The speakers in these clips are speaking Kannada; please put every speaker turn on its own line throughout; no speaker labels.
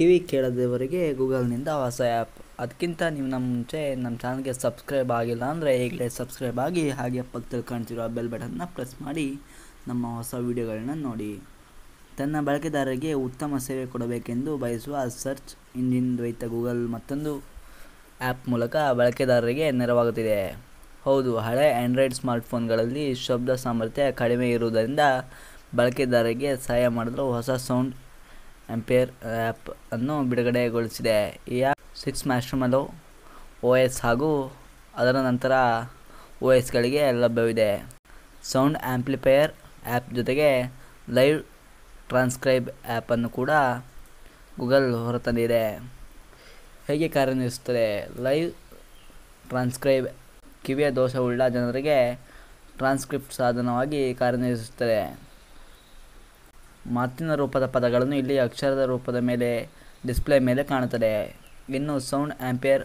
ಕಿವಿ ಕೇಳದವರಿಗೆ ಗೂಗಲ್ನಿಂದ ಹೊಸ ಆ್ಯಪ್ ಅದಕ್ಕಿಂತ ನೀವು ನಮ್ಮ ಮುಂಚೆ ನಮ್ಮ ಚಾನಲ್ಗೆ ಸಬ್ಸ್ಕ್ರೈಬ್ ಆಗಿಲ್ಲ ಅಂದರೆ ಈಗಲೇ ಸಬ್ಸ್ಕ್ರೈಬ್ ಆಗಿ ಹಾಗೆ ಪಕ್ಕದಲ್ಲಿ ಕಾಣ್ತಿರೋ ಬೆಲ್ ಬಟನ್ನ ಪ್ರೆಸ್ ಮಾಡಿ ನಮ್ಮ ಹೊಸ ವಿಡಿಯೋಗಳನ್ನ ನೋಡಿ ತನ್ನ ಬಳಕೆದಾರರಿಗೆ ಉತ್ತಮ ಸೇವೆ ಕೊಡಬೇಕೆಂದು ಬಯಸುವ ಸರ್ಚ್ ಇಂಜಿನ್ ರೈತ ಗೂಗಲ್ ಮತ್ತೊಂದು ಆ್ಯಪ್ ಮೂಲಕ ಬಳಕೆದಾರರಿಗೆ ನೆರವಾಗುತ್ತಿದೆ ಹೌದು ಹಳೆ ಆ್ಯಂಡ್ರಾಯ್ಡ್ ಸ್ಮಾರ್ಟ್ಫೋನ್ಗಳಲ್ಲಿ ಶಬ್ದ ಸಾಮರ್ಥ್ಯ ಕಡಿಮೆ ಇರುವುದರಿಂದ ಬಳಕೆದಾರರಿಗೆ ಸಹಾಯ ಮಾಡಲು ಹೊಸ ಸೌಂಡ್ ಆ್ಯಂಪೇರ್ ಆ್ಯಪ್ ಅನ್ನು ಬಿಡುಗಡೆಗೊಳಿಸಿದೆ ಈ app six marshmallow O S ಹಾಗೂ ಅದರ ನಂತರ ಓ ಎಸ್ಗಳಿಗೆ ಲಭ್ಯವಿದೆ ಸೌಂಡ್ ಆ್ಯಂಪ್ಲಿಫೈಯರ್ ಆ್ಯಪ್ ಜೊತೆಗೆ ಲೈವ್ ಟ್ರಾನ್ಸ್ಕ್ರೈಬ್ ಆ್ಯಪನ್ನು ಕೂಡ ಗೂಗಲ್ ಹೊರತಂದಿದೆ ಹೇಗೆ ಕಾರ್ಯನಿರ್ವಹಿಸುತ್ತದೆ ಲೈವ್ ಟ್ರಾನ್ಸ್ಕ್ರೈಬ್ ಕಿವಿಯ ದೋಷವುಳ್ಳ ಜನರಿಗೆ ಟ್ರಾನ್ಸ್ಕ್ರಿಪ್ಟ್ ಸಾಧನವಾಗಿ ಕಾರ್ಯನಿರ್ವಹಿಸುತ್ತದೆ ಮಾತಿನ ರೂಪದ ಪದಗಳನ್ನು ಇಲ್ಲಿ ಅಕ್ಷರದ ರೂಪದ ಮೇಲೆ ಡಿಸ್ಪ್ಲೇ ಮೇಲೆ ಕಾಣುತ್ತದೆ ಇನ್ನು ಸೌಂಡ್ ಆ್ಯಂಪೇರ್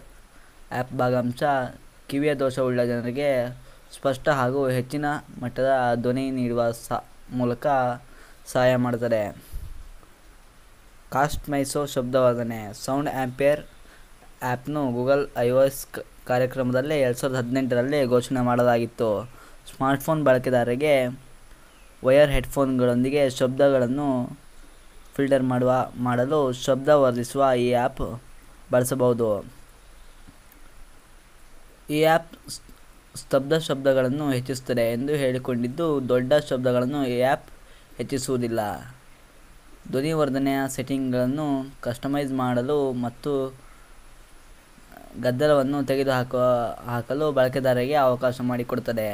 ಆ್ಯಪ್ ಭಾಗಾಂಶ ಕಿವಿಯ ದೋಷವುಳ್ಳ ಜನರಿಗೆ ಸ್ಪಷ್ಟ ಹಾಗೂ ಹೆಚ್ಚಿನ ಮಟ್ಟದ ಧ್ವನಿ ನೀಡುವ ಸ ಮೂಲಕ ಸಹಾಯ ಮಾಡುತ್ತದೆ ಕಾಸ್ಟ್ ಮೈಸೋ ಶಬ್ದವಾದನೆ ಸೌಂಡ್ ಆ್ಯಂಪೇರ್ ಆ್ಯಪ್ನು ಗೂಗಲ್ ಐಒಎಸ್ ಕಾರ್ಯಕ್ರಮದಲ್ಲಿ ಎರಡು ಸಾವಿರದ ಹದಿನೆಂಟರಲ್ಲಿ ಘೋಷಣೆ ಮಾಡಲಾಗಿತ್ತು ಸ್ಮಾರ್ಟ್ಫೋನ್ ಬಳಕೆದಾರರಿಗೆ ವಯರ್ ಹೆಡ್ಫೋನ್ಗಳೊಂದಿಗೆ ಶಬ್ದಗಳನ್ನು ಫಿಲ್ಟರ್ ಮಾಡುವ ಮಾಡಲು ಶಬ್ದ ವರ್ಧಿಸುವ ಈ ಆ್ಯಪ್ ಬಳಸಬಹುದು ಈ ಆ್ಯಪ್ ಸ್ತಬ್ಧ ಶಬ್ದಗಳನ್ನು ಹೆಚ್ಚಿಸುತ್ತದೆ ಎಂದು ಹೇಳಿಕೊಂಡಿದ್ದು ದೊಡ್ಡ ಶಬ್ದಗಳನ್ನು ಈ ಆ್ಯಪ್ ಹೆಚ್ಚಿಸುವುದಿಲ್ಲ ಧ್ವನಿವರ್ಧನೆಯ ಸೆಟ್ಟಿಂಗ್ಗಳನ್ನು ಕಸ್ಟಮೈಸ್ ಮಾಡಲು ಮತ್ತು ಗದ್ದಲವನ್ನು ತೆಗೆದುಹಾಕುವ ಹಾಕಲು ಬಳಕೆದಾರರಿಗೆ ಅವಕಾಶ ಮಾಡಿಕೊಡುತ್ತದೆ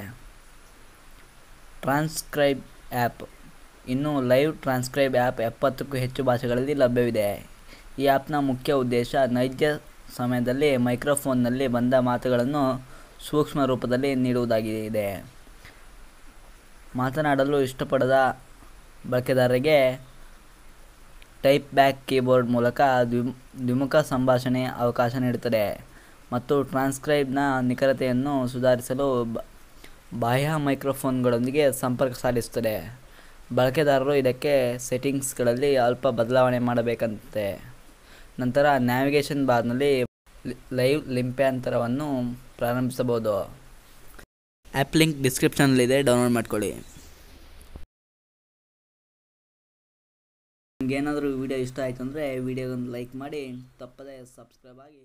ಟ್ರಾನ್ಸ್ಕ್ರೈಬ್ ಆ್ಯಪ್ ಇನ್ನು ಲೈವ್ ಟ್ರಾನ್ಸ್ಕ್ರೈಬ್ ಆ್ಯಪ್ ಎಪ್ಪತ್ತಕ್ಕೂ ಹೆಚ್ಚು ಭಾಷೆಗಳಲ್ಲಿ ಲಭ್ಯವಿದೆ ಈ ಆ್ಯಪ್ನ ಮುಖ್ಯ ಉದ್ದೇಶ ನೈಜ ಸಮಯದಲ್ಲಿ ಮೈಕ್ರೋಫೋನ್ನಲ್ಲಿ ಬಂದ ಮಾತುಗಳನ್ನು ಸೂಕ್ಷ್ಮ ರೂಪದಲ್ಲಿ ನೀಡುವುದಾಗಿದೆ ಮಾತನಾಡಲು ಇಷ್ಟಪಡದ ಬಳಕೆದಾರರಿಗೆ ಟೈಪ್ ಬ್ಯಾಕ್ ಕೀಬೋರ್ಡ್ ಮೂಲಕ ದ್ವಿಮುಖ ಸಂಭಾಷಣೆ ಅವಕಾಶ ನೀಡುತ್ತದೆ ಮತ್ತು ಟ್ರಾನ್ಸ್ಕ್ರೈಬ್ನ ನಿಖರತೆಯನ್ನು ಸುಧಾರಿಸಲು ಬಾಹ್ಯ ಮೈಕ್ರೋಫೋನ್ಗಳೊಂದಿಗೆ ಸಂಪರ್ಕ ಸಾಧಿಸುತ್ತದೆ ಬಳಕೆದಾರರು ಇದಕ್ಕೆ ಸೆಟ್ಟಿಂಗ್ಸ್ಗಳಲ್ಲಿ ಅಲ್ಪ ಬದಲಾವಣೆ ಮಾಡಬೇಕಂತೆ ನಂತರ ನ್ಯಾವಿಗೇಷನ್ ಬಾರ್ನಲ್ಲಿ ಲೈವ್ ಲಿಂಪ್ಯಾಂತರವನ್ನು ಪ್ರಾರಂಭಿಸಬಹುದು ಆ್ಯಪ್ ಲಿಂಕ್ ಡಿಸ್ಕ್ರಿಪ್ಷನ್ನಲ್ಲಿದೆ ಡೌನ್ಲೋಡ್ ಮಾಡ್ಕೊಳ್ಳಿ ಏನಾದರೂ ವಿಡಿಯೋ ಇಷ್ಟ ಆಯಿತು ಅಂದರೆ ವಿಡಿಯೋಗೊಂದು ಲೈಕ್ ಮಾಡಿ ತಪ್ಪದೇ ಸಬ್ಸ್ಕ್ರೈಬ್ ಆಗಿ